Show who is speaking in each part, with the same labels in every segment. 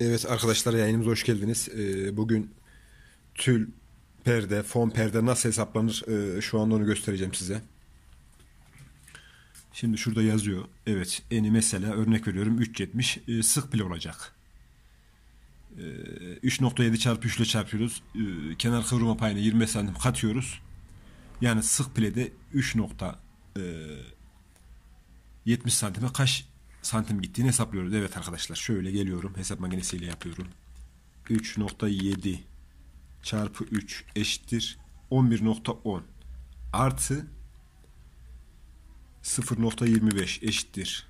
Speaker 1: Evet arkadaşlar yayınımıza hoş geldiniz. Ee, bugün tül, perde, fon perde nasıl hesaplanır e, şu anda onu göstereceğim size. Şimdi şurada yazıyor. Evet eni mesela örnek veriyorum 3.70 e, sık pil olacak. 3.7 e, çarpı 3 ile çarpıyoruz. E, kenar kıvrıma payını 20 santim katıyoruz. Yani sık pile de 3.70 santime kaç santim gittiğini hesaplıyoruz. Evet arkadaşlar şöyle geliyorum. Hesap makinesiyle yapıyorum. 3.7 çarpı 3 eşittir 11.10 artı 0.25 eşittir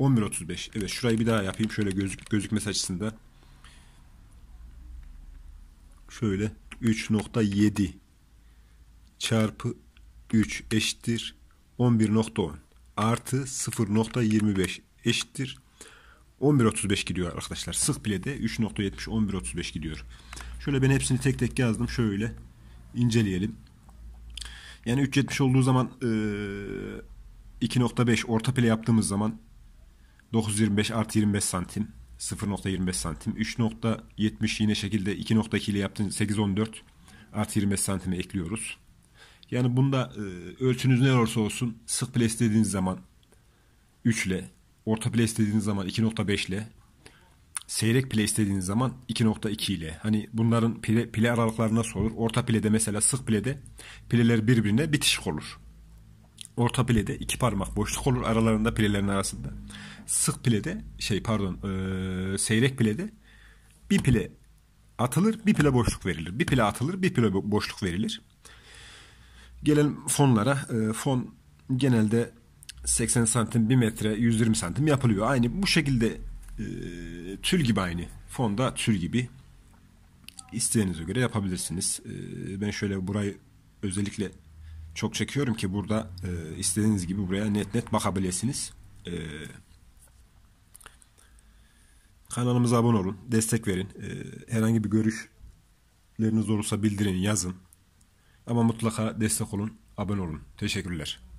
Speaker 1: 11.35. Evet şurayı bir daha yapayım şöyle gözük gözükmesi açısından. Şöyle 3.7 çarpı 3 eşittir 11.10 artı 0.25 eşittir. 11.35 gidiyor arkadaşlar. Sık bile de 3.70 11.35 gidiyor. Şöyle ben hepsini tek tek yazdım. Şöyle inceleyelim. Yani 3.70 olduğu zaman 2.5 orta pile yaptığımız zaman 9.25 artı 25 santim 0.25 santim. 3.70 yine şekilde 2.2 ile yaptığın 8.14 artı 25 santime ekliyoruz. Yani bunda ölçünüz ne olursa olsun sık pile istediğiniz zaman 3 ile orta pile istediğiniz zaman 2.5 ile seyrek pile istediğiniz zaman 2.2 ile. Hani bunların pile, pile aralıkları nasıl olur? Orta pilede mesela sık pilede pileler birbirine bitişik olur. Orta pilede iki parmak boşluk olur aralarında pilelerin arasında. Sık pilede şey pardon e, seyrek pilede bir pile atılır bir pile boşluk verilir. Bir pile atılır bir pile boşluk verilir. Gelelim fonlara. E, fon genelde 80 santim 1 metre 120 santim yapılıyor. Aynı bu şekilde e, tül gibi aynı. Fonda tül gibi. İsteğinize göre yapabilirsiniz. E, ben şöyle burayı özellikle çok çekiyorum ki burada e, istediğiniz gibi buraya net net bakabilirsiniz. E, kanalımıza abone olun. Destek verin. E, herhangi bir görüşleriniz olursa bildirin, yazın. Ama mutlaka destek olun, abone olun. Teşekkürler.